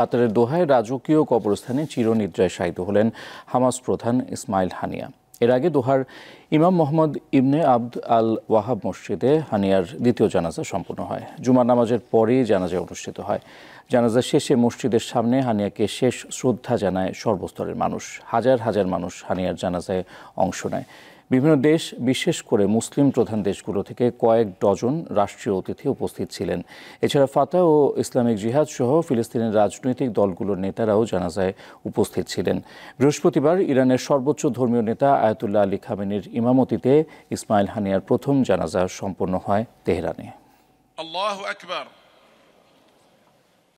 কাতারের দোহায় রাজকীয় কবরস্থানে চিরনিদ্রায় শায়িত হলেন হামাস প্রধান ইসমাইল হানিয়া এর আগে দোহার ইমাম মোহাম্মদ ইবনে আব্দ আল ওয়াহাব মসজিদে হানিয়ার দ্বিতীয় জানাজা সম্পন্ন হয় জুমার নামাজের পরেই জানাজা অনুষ্ঠিত হয় জানাজা শেষে মসজিদের সামনে হানিয়াকে শেষ শ্রদ্ধা জানায় সর্বস্তরের মানুষ হাজার হাজার মানুষ হানিয়ার জানাজায় অংশ নেয় বিভিন্ন দেশ বিশেষ করে মুসলিম প্রধান দেশগুলো থেকে কয়েক ডজন রাষ্ট্রীয় অতিথি উপস্থিত ছিলেন এছাড়া ফাতা ও ইসলামিক জিহাদ সহ ফিলিস্তিনের রাজনৈতিক দলগুলোর নেতারাও জানাজায় উপস্থিত ছিলেন বৃহস্পতিবার ইরানের সর্বোচ্চ ধর্মীয় নেতা আয়াতুল্লাহ আলী খামেনির ইমামতিতে ইসমাইল হানিয়ার প্রথম জানাজা সম্পন্ন হয় তেহরানে আল্লাহ আকবার